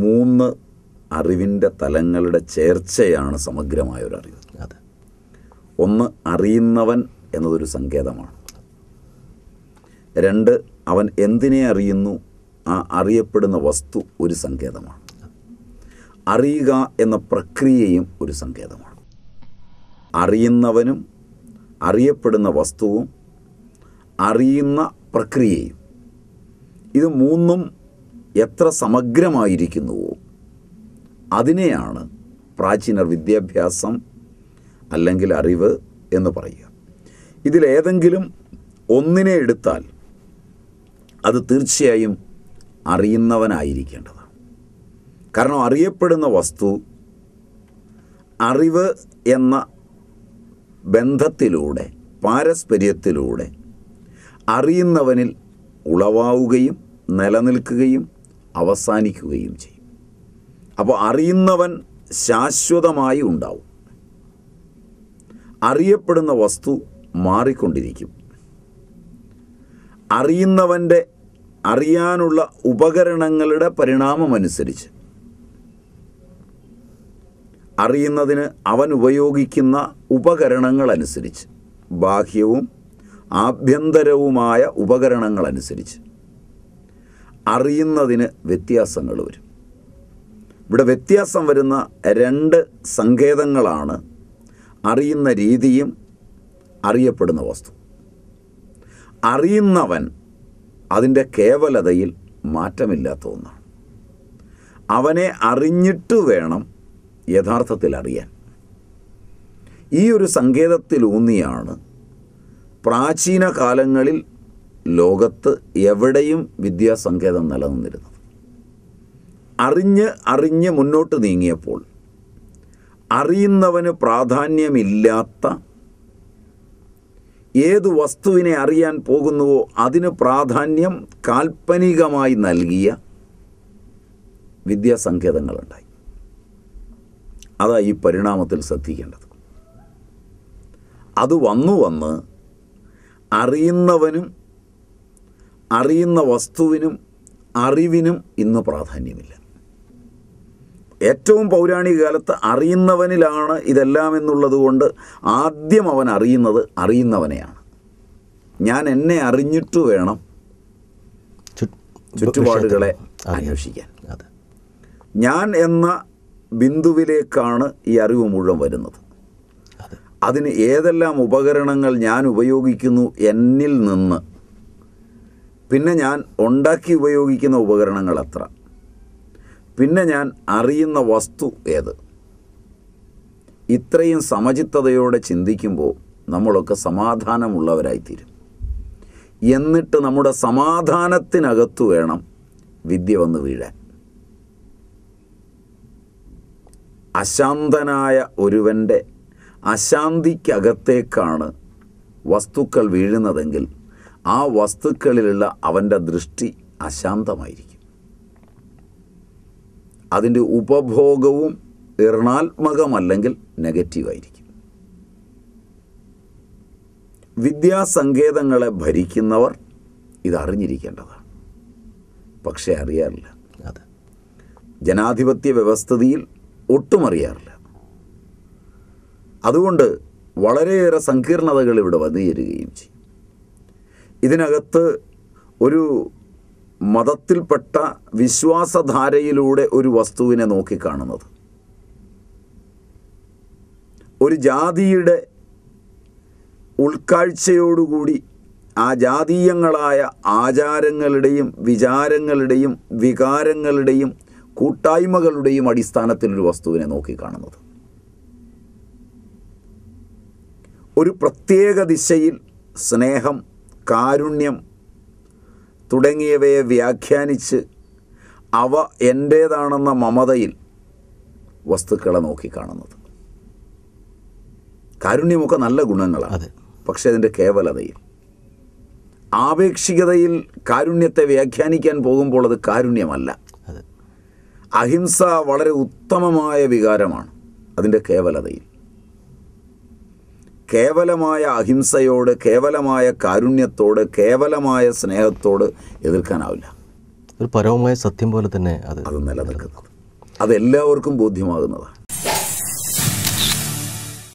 മൂന്ന് അറിവിൻ്റെ തലങ്ങളുടെ ചേർച്ചയാണ് സമഗ്രമായ ഒരു അറിവ് അതെ ഒന്ന് അറിയുന്നവൻ എന്നതൊരു സങ്കേതമാണ് രണ്ട് അവൻ എന്തിനെ അറിയുന്നു ആ അറിയപ്പെടുന്ന വസ്തു ഒരു സങ്കേതമാണ് അറിയുക എന്ന പ്രക്രിയയും ഒരു സങ്കേതമാണ് അറിയുന്നവനും അറിയപ്പെടുന്ന വസ്തുവും അറിയുന്ന പ്രക്രിയയും ഇത് മൂന്നും എത്ര സമഗ്രമായിരിക്കുന്നുവോ അതിനെയാണ് പ്രാചീന വിദ്യാഭ്യാസം അല്ലെങ്കിൽ അറിവ് എന്ന് പറയുക ഇതിലേതെങ്കിലും ഒന്നിനെ എടുത്താൽ അത് തീർച്ചയായും അറിയുന്നവനായിരിക്കേണ്ടതാണ് കാരണം അറിയപ്പെടുന്ന വസ്തു അറിവ് എന്ന ബന്ധത്തിലൂടെ പാരസ്പര്യത്തിലൂടെ അറിയുന്നവനിൽ ഉളവാവുകയും നിലനിൽക്കുകയും അവസാനിക്കുകയും ചെയ്യും അപ്പോൾ അറിയുന്നവൻ ശാശ്വതമായി ഉണ്ടാവും അറിയപ്പെടുന്ന വസ്തു മാറിക്കൊണ്ടിരിക്കും അറിയുന്നവൻ്റെ അറിയാനുള്ള ഉപകരണങ്ങളുടെ പരിണാമമനുസരിച്ച് അറിയുന്നതിന് അവൻ ഉപയോഗിക്കുന്ന ഉപകരണങ്ങളനുസരിച്ച് ബാഹ്യവും ആഭ്യന്തരവുമായ ഉപകരണങ്ങളനുസരിച്ച് അറിയുന്നതിന് വ്യത്യാസങ്ങൾ വരും ഇവിടെ വ്യത്യാസം വരുന്ന രണ്ട് സങ്കേതങ്ങളാണ് അറിയുന്ന രീതിയും അറിയപ്പെടുന്ന വസ്തു അറിയുന്നവൻ അതിൻ്റെ കേവലതയിൽ മാറ്റമില്ലാത്ത ഒന്നാണ് അവനെ അറിഞ്ഞിട്ട് വേണം യഥാർത്ഥത്തിൽ അറിയാൻ ഈ ഒരു സങ്കേതത്തിലൂന്നിയാണ് പ്രാചീന കാലങ്ങളിൽ ലോകത്ത് എവിടെയും വിദ്യാസങ്കേതം നിലനിന്നിരുന്നു അറിഞ്ഞ് അറിഞ്ഞ് മുന്നോട്ട് നീങ്ങിയപ്പോൾ അറിയുന്നവന് പ്രാധാന്യമില്ലാത്ത ഏത് വസ്തുവിനെ അറിയാൻ പോകുന്നുവോ അതിന് പ്രാധാന്യം കാൽപ്പനികമായി നൽകിയ വിദ്യാസങ്കേതങ്ങളുണ്ടായി അതാ ഈ പരിണാമത്തിൽ ശ്രദ്ധിക്കേണ്ടത് അത് വന്നു വന്ന് അറിയുന്നവനും അറിയുന്ന വസ്തുവിനും അറിവിനും ഇന്ന് പ്രാധാന്യമില്ല ഏറ്റവും പൗരാണിക കാലത്ത് അറിയുന്നവനിലാണ് ഇതെല്ലാം എന്നുള്ളത് കൊണ്ട് ആദ്യം അവൻ അറിയുന്നത് അറിയുന്നവനെയാണ് ഞാൻ എന്നെ അറിഞ്ഞിട്ട് വേണം ചുറ്റുപാടുകളെ അന്വേഷിക്കാൻ ഞാൻ എന്ന ബിന്ദുവിലേക്കാണ് ഈ അറിവ് മുഴുവൻ വരുന്നത് അതിന് ഏതെല്ലാം ഉപകരണങ്ങൾ ഞാൻ ഉപയോഗിക്കുന്നു എന്നിൽ നിന്ന് പിന്നെ ഞാൻ ഉണ്ടാക്കി ഉപയോഗിക്കുന്ന ഉപകരണങ്ങൾ എത്ര പിന്നെ ഞാൻ അറിയുന്ന വസ്തു ഏത് ഇത്രയും സമചിത്തതയോടെ ചിന്തിക്കുമ്പോൾ നമ്മളൊക്കെ സമാധാനമുള്ളവരായിത്തീരും എന്നിട്ട് നമ്മുടെ സമാധാനത്തിനകത്ത് വേണം വിദ്യ വന്ന് വീഴാൻ അശാന്തനായ ഒരുവൻ്റെ അശാന്തിക്കകത്തേക്കാണ് വസ്തുക്കൾ വീഴുന്നതെങ്കിൽ ആ വസ്തുക്കളിലുള്ള അവൻ്റെ ദൃഷ്ടി അശാന്തമായിരിക്കും അതിൻ്റെ ഉപഭോഗവും ഋണാത്മകമല്ലെങ്കിൽ നെഗറ്റീവായിരിക്കും വിദ്യാസങ്കേതങ്ങളെ ഭരിക്കുന്നവർ ഇതറിഞ്ഞിരിക്കേണ്ടതാണ് പക്ഷേ അറിയാറില്ല അതെ ജനാധിപത്യ വ്യവസ്ഥിതിയിൽ ഒട്ടും അറിയാറില്ല അതുകൊണ്ട് വളരെയേറെ സങ്കീർണതകൾ ഇവിടെ വന്നു ചേരുകയും ചെയ്യും ഇതിനകത്ത് ഒരു മതത്തിൽപ്പെട്ട വിശ്വാസധാരയിലൂടെ ഒരു വസ്തുവിനെ നോക്കിക്കാണുന്നത് ഒരു ജാതിയുടെ ഉൾക്കാഴ്ചയോടുകൂടി ആ ജാതീയങ്ങളായ ആചാരങ്ങളുടെയും വിചാരങ്ങളുടെയും വികാരങ്ങളുടെയും കൂട്ടായ്മകളുടെയും അടിസ്ഥാനത്തിലൊരു വസ്തുവിനെ നോക്കിക്കാണുന്നത് ഒരു പ്രത്യേക ദിശയിൽ സ്നേഹം കാരുണ്യം തുടങ്ങിയവയെ വ്യാഖ്യാനിച്ച് അവ എൻ്റേതാണെന്ന മമതയിൽ വസ്തുക്കളെ നോക്കിക്കാണുന്നത് കാരുണ്യമൊക്കെ നല്ല ഗുണങ്ങളാണ് പക്ഷേ അതിൻ്റെ കേവലതയിൽ ആപേക്ഷികതയിൽ കാരുണ്യത്തെ വ്യാഖ്യാനിക്കാൻ പോകുമ്പോൾ അത് കാരുണ്യമല്ല അഹിംസ വളരെ ഉത്തമമായ വികാരമാണ് അതിൻ്റെ കേവലതയിൽ കേവലമായ അഹിംസയോട് കേവലമായ കാരുണ്യത്തോട് കേവലമായ സ്നേഹത്തോട് എതിർക്കാനാവില്ല ഒരു പരമമായ സത്യം പോലെ തന്നെ അത് അത് നിലനിൽക്കുന്നത് അതെല്ലാവർക്കും ബോധ്യമാകുന്നതാണ്